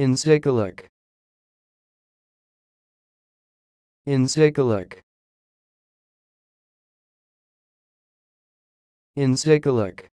Encyclic. Encyclic. Encyclic.